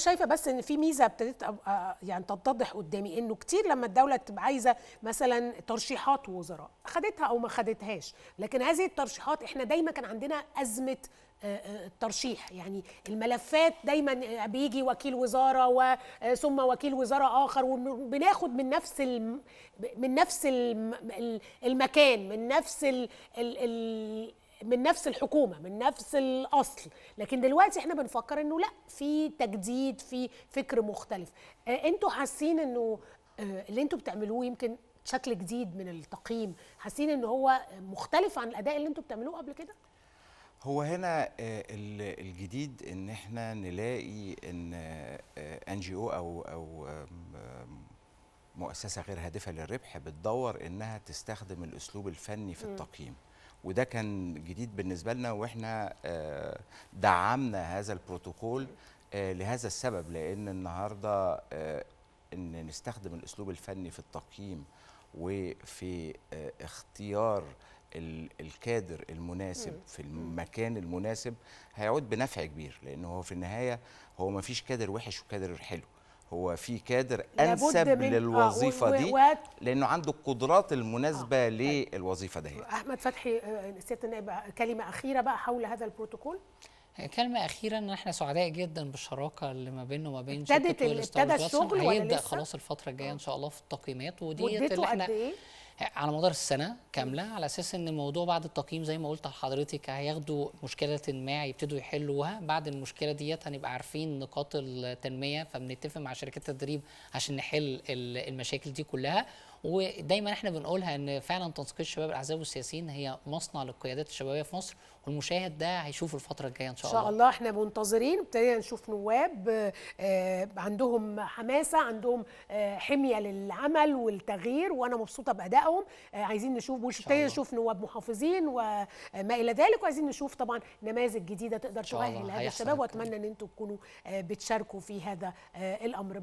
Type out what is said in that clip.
شايفه بس ان في ميزه ابتدت آه، يعني تتضح قدامي انه كتير لما الدوله تبقى عايزه مثلا ترشيحات وزراء خدتها او ما خدتهاش لكن هذه الترشيحات احنا دايما كان عندنا ازمه الترشيح آه، آه، يعني الملفات دايما بيجي وكيل وزاره ثم وكيل وزاره اخر وبناخد من نفس من نفس المكان من نفس ال من نفس الحكومه من نفس الاصل لكن دلوقتي احنا بنفكر انه لا في تجديد في فكر مختلف آه، انتوا حاسين انه آه، اللي انتوا بتعملوه يمكن شكل جديد من التقييم حاسين انه هو مختلف عن الاداء اللي انتوا بتعملوه قبل كده هو هنا آه، الجديد ان احنا نلاقي ان ان جي او او او مؤسسه غير هادفه للربح بتدور انها تستخدم الاسلوب الفني في التقييم م. وده كان جديد بالنسبه لنا واحنا آه، دعمنا هذا البروتوكول آه، لهذا السبب لان النهارده آه، ان نستخدم الاسلوب الفني في التقييم وفي اختيار الكادر المناسب في المكان المناسب هيعود بنفع كبير لان هو في النهايه هو ما فيش كادر وحش وكادر حلو هو في كادر انسب آه، للوظيفه دي لانه عنده القدرات المناسبه آه. طيب. للوظيفه هي. احمد فتحي آه، سياده النائب كلمه اخيره بقى حول هذا البروتوكول كلمة أخيرة إن إحنا سعداء جدا بالشراكة اللي ما بيننا وما بين ابتدت ابتدى الشغل ولا لسه؟ هيبدأ خلاص الفترة الجاية إن شاء الله في التقييمات ودي اللي إحنا إيه؟ على مدار السنه كامله على اساس ان الموضوع بعد التقييم زي ما قلت لحضرتك هياخدوا مشكله ما يبتدوا يحلوها بعد المشكله ديت هنبقى عارفين نقاط التنميه فبنتفق مع شركات التدريب عشان نحل المشاكل دي كلها ودايما احنا بنقولها ان فعلا تنسيق الشباب الاحزاب والسياسيين هي مصنع للقيادات الشبابيه في مصر والمشاهد ده هيشوفه الفتره الجايه ان شاء الله. ان شاء الله احنا منتظرين ابتدينا نشوف نواب آه، عندهم حماسه عندهم آه، حميه للعمل والتغيير وانا مبسوطه بادائهم بتاعهم آه، عايزين نشوف وابتدينا نشوف نواب محافظين وما آه، الى ذلك وعايزين نشوف طبعا نماذج جديده تقدر تؤهل هذا الشباب واتمنى ان انتم تكونوا آه، بتشاركوا في هذا الامر